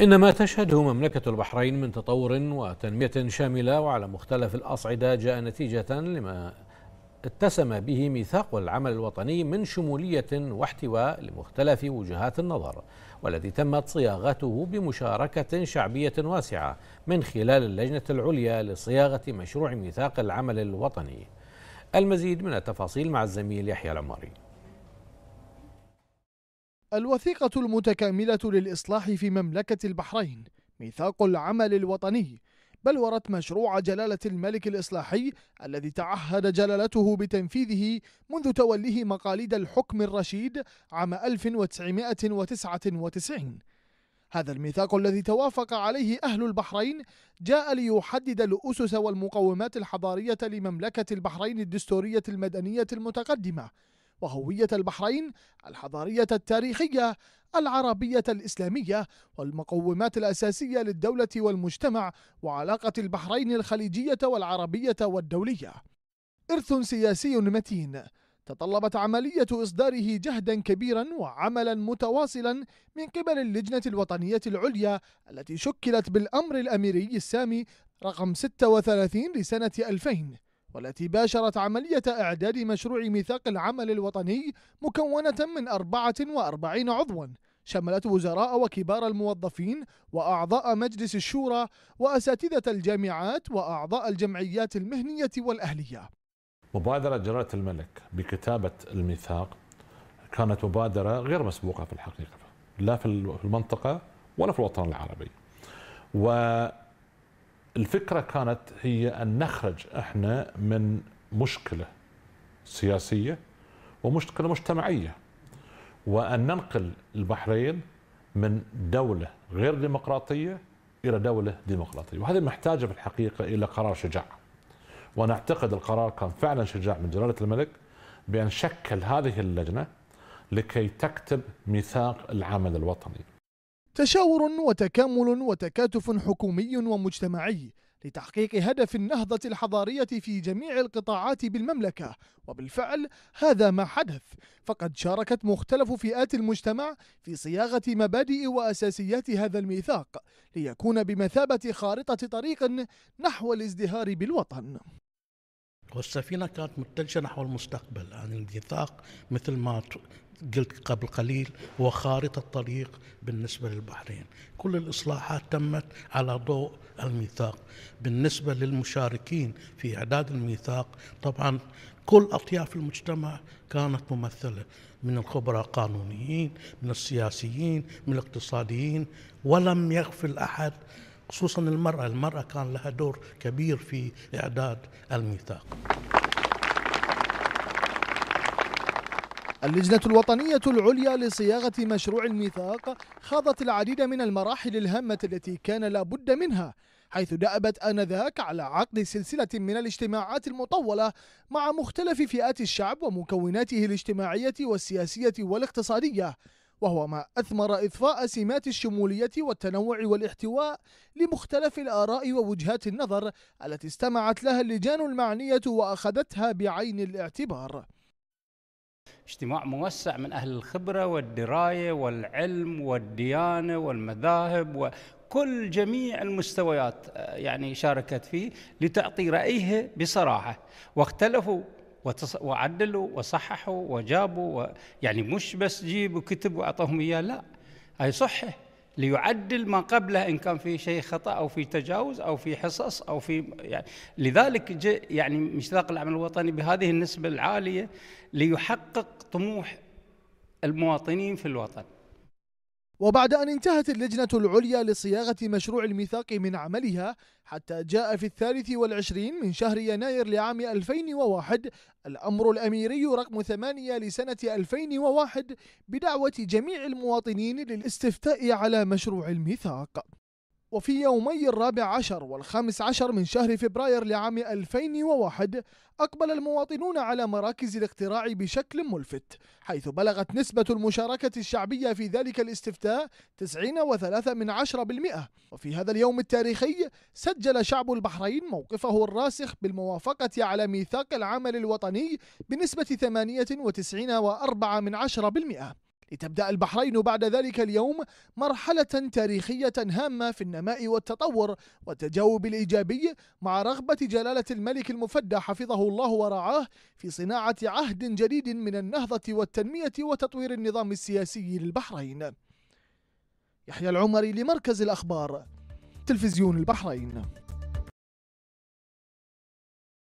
إن ما تشهده مملكة البحرين من تطور وتنمية شاملة وعلى مختلف الأصعدة جاء نتيجة لما اتسم به ميثاق العمل الوطني من شمولية واحتواء لمختلف وجهات النظر والذي تمت صياغته بمشاركة شعبية واسعة من خلال اللجنة العليا لصياغة مشروع ميثاق العمل الوطني المزيد من التفاصيل مع الزميل يحيى العماري الوثيقة المتكاملة للإصلاح في مملكة البحرين ميثاق العمل الوطني بلورت مشروع جلالة الملك الإصلاحي الذي تعهد جلالته بتنفيذه منذ توليه مقاليد الحكم الرشيد عام 1999 هذا الميثاق الذي توافق عليه أهل البحرين جاء ليحدد الأسس والمقومات الحضارية لمملكة البحرين الدستورية المدنية المتقدمة وهوية البحرين الحضارية التاريخية العربية الإسلامية والمقومات الأساسية للدولة والمجتمع وعلاقة البحرين الخليجية والعربية والدولية إرث سياسي متين تطلبت عملية إصداره جهدا كبيرا وعملا متواصلا من قبل اللجنة الوطنية العليا التي شكلت بالأمر الأميري السامي رقم 36 لسنة 2000 والتي باشرت عملية إعداد مشروع ميثاق العمل الوطني مكونة من 44 عضوا شملت وزراء وكبار الموظفين وأعضاء مجلس الشورى وأساتذة الجامعات وأعضاء الجمعيات المهنية والأهلية مبادرة جلالة الملك بكتابة الميثاق كانت مبادرة غير مسبوقة في الحقيقة لا في المنطقة ولا في الوطن العربي و الفكرة كانت هي أن نخرج إحنا من مشكلة سياسية ومشكلة مجتمعية وأن ننقل البحرين من دولة غير ديمقراطية إلى دولة ديمقراطية وهذا محتاجة في الحقيقة إلى قرار شجاع وأنا أعتقد القرار كان فعلا شجاع من جلالة الملك بأن شكل هذه اللجنة لكي تكتب ميثاق العمل الوطني تشاور وتكامل وتكاتف حكومي ومجتمعي لتحقيق هدف النهضة الحضارية في جميع القطاعات بالمملكة وبالفعل هذا ما حدث فقد شاركت مختلف فئات المجتمع في صياغة مبادئ وأساسيات هذا الميثاق ليكون بمثابة خارطة طريق نحو الازدهار بالوطن والسفينة كانت متجهة نحو المستقبل يعني الميثاق مثل ما قلت قبل قليل هو خارطة طريق بالنسبة للبحرين كل الإصلاحات تمت على ضوء الميثاق بالنسبة للمشاركين في إعداد الميثاق طبعا كل أطياف المجتمع كانت ممثلة من الخبراء القانونيين من السياسيين من الاقتصاديين ولم يغفل أحد خصوصا المرأة المرأة كان لها دور كبير في إعداد الميثاق اللجنة الوطنية العليا لصياغة مشروع الميثاق خاضت العديد من المراحل الهامة التي كان لا بد منها حيث دأبت آنذاك على عقد سلسلة من الاجتماعات المطولة مع مختلف فئات الشعب ومكوناته الاجتماعية والسياسية والاقتصادية وهو ما أثمر إضفاء سمات الشمولية والتنوع والاحتواء لمختلف الآراء ووجهات النظر التي استمعت لها اللجان المعنية وأخذتها بعين الاعتبار اجتماع موسع من أهل الخبرة والدراية والعلم والديانة والمذاهب و... كل جميع المستويات آه، يعني شاركت فيه لتعطي رأيها بصراحة واختلفوا وعدلوا وصححوا وجابوا و يعني مش بس جيب وكتب واعطاهم اياه لا هاي صحه ليعدل ما قبله ان كان في شيء خطا او في تجاوز او في حصص او في يعني لذلك يعني مشتاق العمل الوطني بهذه النسبه العاليه ليحقق طموح المواطنين في الوطن وبعد أن انتهت اللجنة العليا لصياغة مشروع الميثاق من عملها حتى جاء في الثالث والعشرين من شهر يناير لعام 2001 الأمر الأميري رقم ثمانية لسنة 2001 بدعوة جميع المواطنين للاستفتاء على مشروع الميثاق وفي يومي الرابع عشر والخامس عشر من شهر فبراير لعام 2001 أقبل المواطنون على مراكز الاقتراع بشكل ملفت حيث بلغت نسبة المشاركة الشعبية في ذلك الاستفتاء 93% من 10% وفي هذا اليوم التاريخي سجل شعب البحرين موقفه الراسخ بالموافقة على ميثاق العمل الوطني بنسبة 98.4% لتبدأ البحرين بعد ذلك اليوم مرحلة تاريخية هامة في النماء والتطور والتجاوب الإيجابي مع رغبة جلالة الملك المفدى حفظه الله ورعاه في صناعة عهد جديد من النهضة والتنمية وتطوير النظام السياسي للبحرين يحيى العمري لمركز الأخبار تلفزيون البحرين